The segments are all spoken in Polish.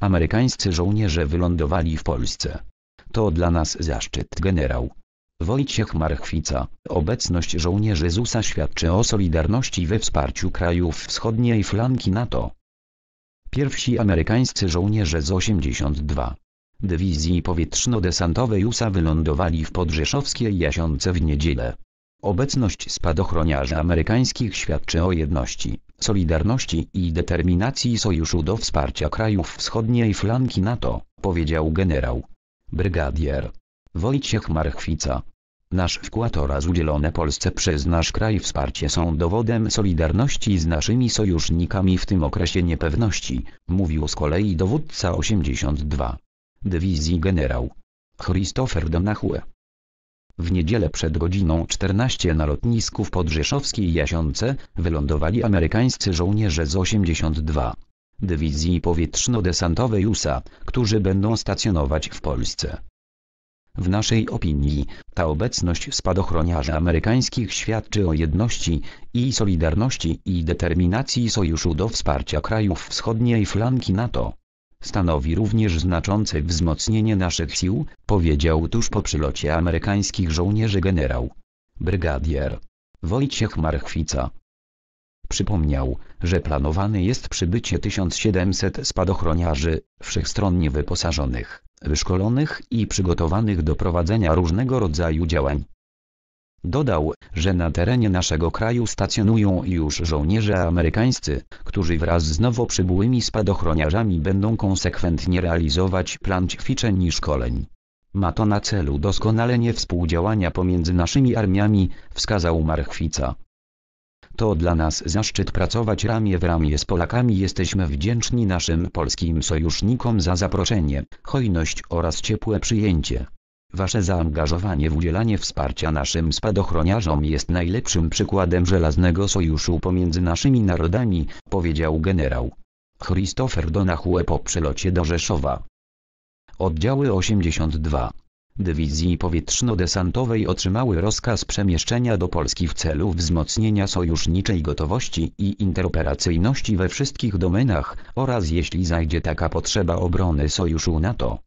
Amerykańscy żołnierze wylądowali w Polsce. To dla nas zaszczyt generał. Wojciech Marchwica, obecność żołnierzy ZUSA świadczy o solidarności we wsparciu krajów wschodniej flanki NATO. Pierwsi amerykańscy żołnierze z 82. Dywizji powietrzno-desantowej USA wylądowali w podrzeszowskiej Jasiące w niedzielę. Obecność spadochroniarzy amerykańskich świadczy o jedności solidarności i determinacji sojuszu do wsparcia krajów wschodniej flanki NATO, powiedział generał. Brygadier Wojciech Marchwica. Nasz wkład oraz udzielone Polsce przez nasz kraj wsparcie są dowodem solidarności z naszymi sojusznikami w tym okresie niepewności, mówił z kolei dowódca 82. Dywizji generał Christopher Donahue. W niedzielę przed godziną 14 na lotnisku w Podrzeszowskiej Jasiące wylądowali amerykańscy żołnierze z 82 Dywizji Powietrzno-Desantowej USA, którzy będą stacjonować w Polsce. W naszej opinii, ta obecność spadochroniarzy amerykańskich świadczy o jedności i solidarności i determinacji sojuszu do wsparcia krajów wschodniej flanki NATO stanowi również znaczące wzmocnienie naszych sił, powiedział tuż po przylocie amerykańskich żołnierzy generał. Brygadier Wojciech Marchwica przypomniał, że planowane jest przybycie 1700 spadochroniarzy, wszechstronnie wyposażonych, wyszkolonych i przygotowanych do prowadzenia różnego rodzaju działań. Dodał, że na terenie naszego kraju stacjonują już żołnierze amerykańscy, którzy wraz z nowo przybyłymi spadochroniarzami będą konsekwentnie realizować plan ćwiczeń i szkoleń. Ma to na celu doskonalenie współdziałania pomiędzy naszymi armiami, wskazał Marchwica. To dla nas zaszczyt pracować ramię w ramię z Polakami. Jesteśmy wdzięczni naszym polskim sojusznikom za zaproszenie, hojność oraz ciepłe przyjęcie. Wasze zaangażowanie w udzielanie wsparcia naszym spadochroniarzom jest najlepszym przykładem żelaznego sojuszu pomiędzy naszymi narodami, powiedział generał Christopher Donahue po przelocie do Rzeszowa. Oddziały 82 Dywizji Powietrzno-Desantowej otrzymały rozkaz przemieszczenia do Polski w celu wzmocnienia sojuszniczej gotowości i interoperacyjności we wszystkich domenach oraz jeśli zajdzie taka potrzeba obrony sojuszu NATO.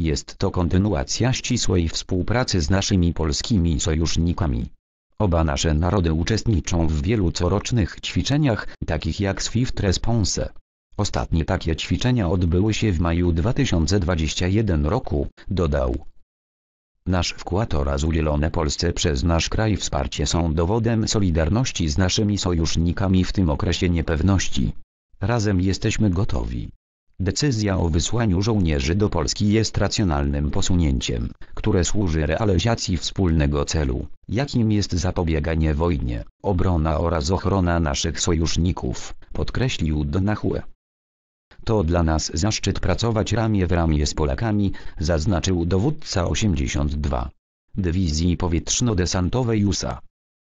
Jest to kontynuacja ścisłej współpracy z naszymi polskimi sojusznikami. Oba nasze narody uczestniczą w wielu corocznych ćwiczeniach, takich jak Swift Response. Ostatnie takie ćwiczenia odbyły się w maju 2021 roku, dodał. Nasz wkład oraz udzielone Polsce przez nasz kraj wsparcie są dowodem solidarności z naszymi sojusznikami w tym okresie niepewności. Razem jesteśmy gotowi. Decyzja o wysłaniu żołnierzy do Polski jest racjonalnym posunięciem, które służy realizacji wspólnego celu, jakim jest zapobieganie wojnie, obrona oraz ochrona naszych sojuszników, podkreślił Donahue. To dla nas zaszczyt pracować ramię w ramię z Polakami, zaznaczył dowódca 82 Dywizji Powietrzno-Desantowej USA.